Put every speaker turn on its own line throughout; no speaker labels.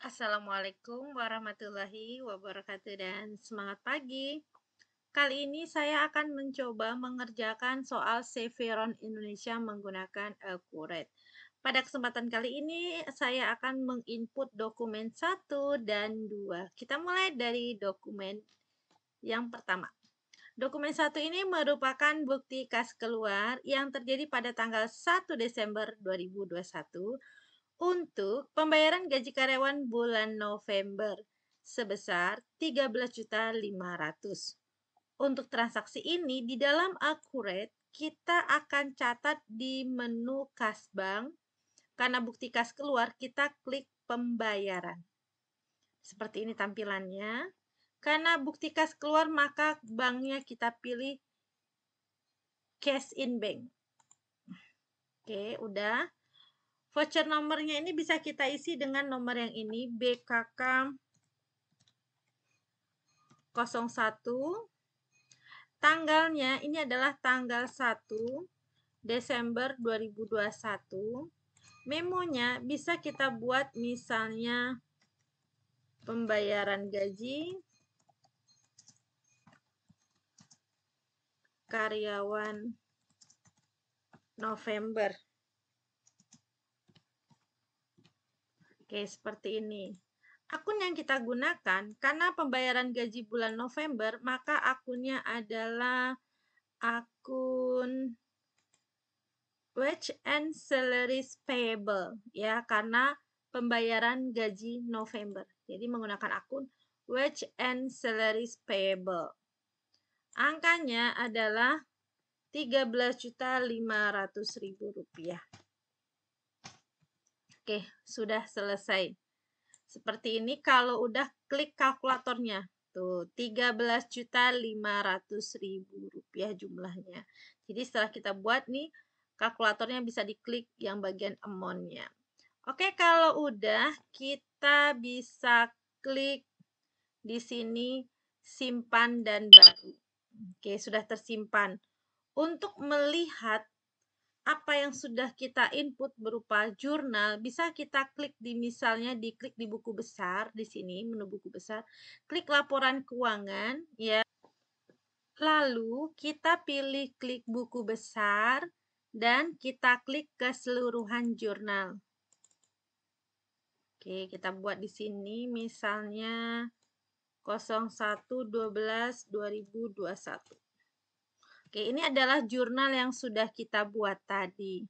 Assalamualaikum warahmatullahi wabarakatuh dan semangat pagi. Kali ini saya akan mencoba mengerjakan soal Severon Indonesia menggunakan Accurate. Pada kesempatan kali ini saya akan menginput dokumen 1 dan 2. Kita mulai dari dokumen yang pertama. Dokumen 1 ini merupakan bukti kas keluar yang terjadi pada tanggal 1 Desember 2021 untuk pembayaran gaji karyawan bulan November sebesar 13.500. Untuk transaksi ini di dalam akurat kita akan catat di menu kas bank. Karena bukti kas keluar, kita klik pembayaran. Seperti ini tampilannya. Karena bukti kas keluar, maka banknya kita pilih cash in bank. Oke, udah. Voucher nomornya ini bisa kita isi dengan nomor yang ini, BKK 01. Tanggalnya ini adalah tanggal 1 Desember 2021. Memonya bisa kita buat misalnya pembayaran gaji karyawan November. Oke, seperti ini. Akun yang kita gunakan karena pembayaran gaji bulan November, maka akunnya adalah akun wage and salaries payable ya karena pembayaran gaji November. Jadi menggunakan akun wage and salaries payable. Angkanya adalah 13.500.000 rupiah. Oke, sudah selesai. Seperti ini kalau udah klik kalkulatornya. Tuh, 13.500.000 rupiah jumlahnya. Jadi setelah kita buat nih, kalkulatornya bisa diklik yang bagian amount Oke, kalau udah kita bisa klik di sini simpan dan baru. Oke, sudah tersimpan. Untuk melihat apa yang sudah kita input berupa jurnal bisa kita klik di misalnya di klik di buku besar di sini menu buku besar klik laporan keuangan ya lalu kita pilih klik buku besar dan kita klik keseluruhan jurnal Oke kita buat di sini misalnya 01 12 2021 Oke, ini adalah jurnal yang sudah kita buat tadi.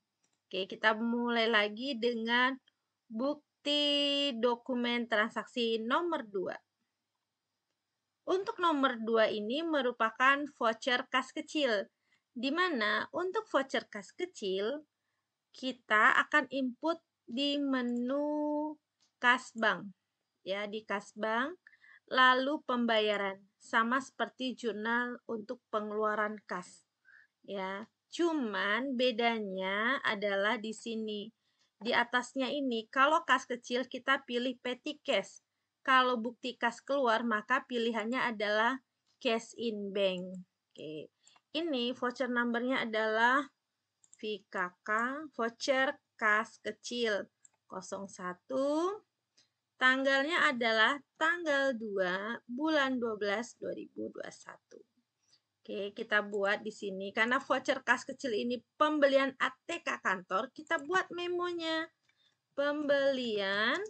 Oke, kita mulai lagi dengan bukti dokumen transaksi nomor 2. Untuk nomor 2 ini merupakan voucher kas kecil, di mana untuk voucher kas kecil, kita akan input di menu kas bank. Ya, di kas bank Lalu pembayaran, sama seperti jurnal untuk pengeluaran kas. Ya, cuman bedanya adalah di sini. Di atasnya ini, kalau kas kecil kita pilih petty cash. Kalau bukti kas keluar, maka pilihannya adalah cash in bank. Oke. Ini voucher numbernya adalah VKK voucher kas kecil 01 Tanggalnya adalah tanggal 2 bulan 12 2021. Oke, kita buat di sini karena voucher kas kecil ini pembelian ATK kantor, kita buat memonya. Pembelian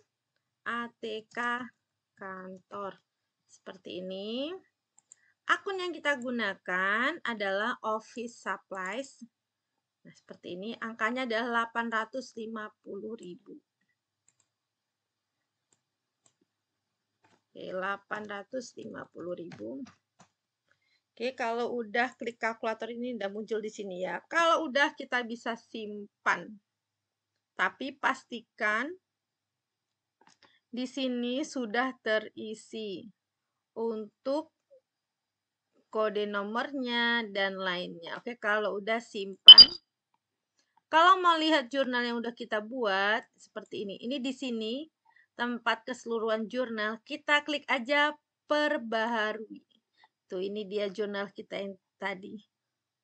ATK kantor. Seperti ini. Akun yang kita gunakan adalah Office Supplies. Nah, seperti ini angkanya adalah 850.000. Oke, ribu. Oke, kalau udah klik kalkulator ini udah muncul di sini ya. Kalau udah kita bisa simpan. Tapi pastikan di sini sudah terisi untuk kode nomornya dan lainnya. Oke, kalau udah simpan kalau mau lihat jurnal yang udah kita buat seperti ini. Ini di sini tempat keseluruhan jurnal, kita klik aja perbaharui. Tuh, ini dia jurnal kita yang tadi.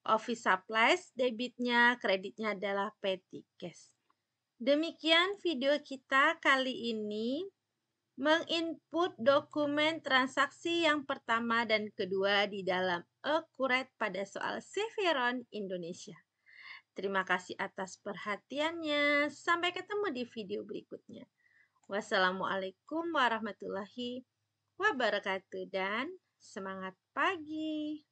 Office Supplies, debitnya, kreditnya adalah petty cash. Demikian video kita kali ini menginput dokumen transaksi yang pertama dan kedua di dalam Accurate pada soal Severon Indonesia. Terima kasih atas perhatiannya. Sampai ketemu di video berikutnya. Wassalamualaikum warahmatullahi wabarakatuh dan semangat pagi.